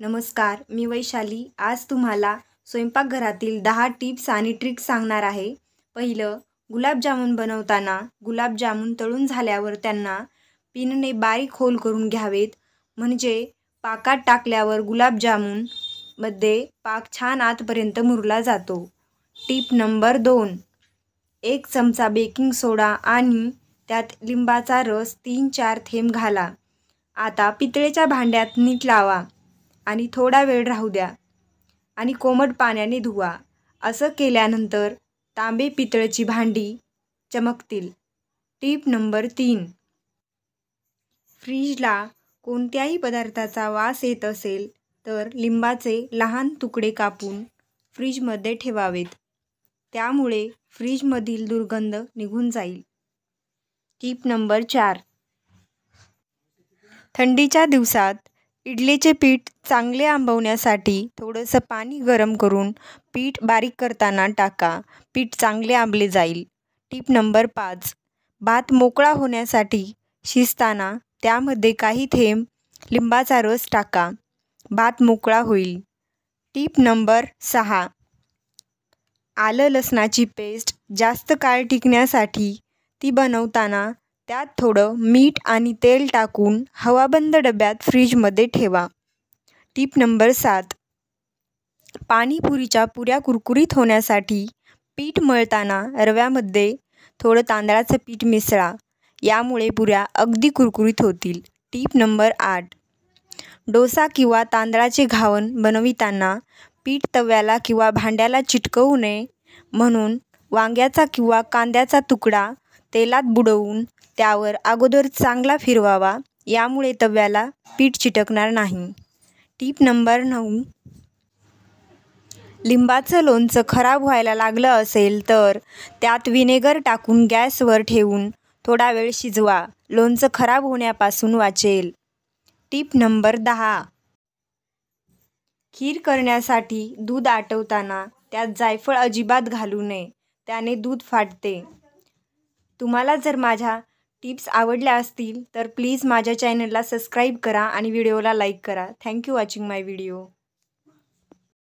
नमस्कार मी वैशाली आज तुम्हाला स्वयंपाकघरातील दहा टिप्स आणि ट्रिक्स सांगणार आहे पहिलं गुलाबजामून बनवताना गुलाबजामून तळून झाल्यावर त्यांना पिनने बारीक होल करून घ्यावेत म्हणजे पाकात टाकल्यावर गुलाबजामुनमध्ये पाक छान आतपर्यंत मुरला जातो टीप नंबर दोन एक चमचा बेकिंग सोडा आणि त्यात लिंबाचा रस तीन चार थेंब घाला आता पितळेच्या भांड्यात नीट लावा आणि थोडा वेळ राहू द्या आणि कोमट पाण्याने धुवा असं केल्यानंतर तांबे पितळची भांडी चमकतील टीप नंबर तीन फ्रीजला कोणत्याही पदार्थाचा वास येत असेल तर लिंबाचे लहान तुकडे कापून फ्रीजमध्ये ठेवावेत त्यामुळे फ्रीजमधील दुर्गंध निघून जाईल टीप नंबर चार थंडीच्या दिवसात इडलीचे पीठ चांगले आंबवण्यासाठी थोडंसं पाणी गरम करून पीठ बारीक करताना टाका पीठ चांगले आंबले जाईल टीप नंबर पाच भात मोकळा होण्यासाठी शिजताना त्यामध्ये काही थेंब लिंबाचा रस टाका भात मोकळा होईल टीप नंबर सहा आलं लसणाची पेस्ट जास्त काळ टिकण्यासाठी ती बनवताना त्यात थोडं मीठ आणि तेल टाकून हवाबंद डब्यात फ्रीजमध्ये ठेवा टीप नंबर सात पाणीपुरीच्या पुऱ्या कुरकुरीत होण्यासाठी पीठ मळताना रव्यामध्ये थोडं तांदळाचं पीठ मिसळा यामुळे पुऱ्या अगदी कुरकुरीत होतील टीप नंबर आठ डोसा किंवा तांदळाचे घावन बनविताना पीठ तव्याला किंवा भांड्याला चिटकवू नये म्हणून वांग्याचा किंवा कांद्याचा तुकडा तेलात बुडवून त्यावर अगोदर चांगला फिरवावा यामुळे तव्याला पीठ चिटकणार नाही टीप नंबर नऊ लिंबाचं लोणचं खराब व्हायला लागलं असेल तर त्यात विनेगर टाकून गॅसवर ठेवून थोडा वेळ शिजवा लोणचं खराब होण्यापासून वाचेल टीप नंबर दहा खीर करण्यासाठी दूध आटवताना त्यात जायफळ अजिबात घालू नये त्याने दूध फाटते तुम्हाला जर माझ्या टिप्स आवडल्या असतील तर प्लीज माझ्या चॅनलला सबस्क्राईब करा आणि व्हिडिओला लाईक करा थँक्यू वॉचिंग माय व्हिडिओ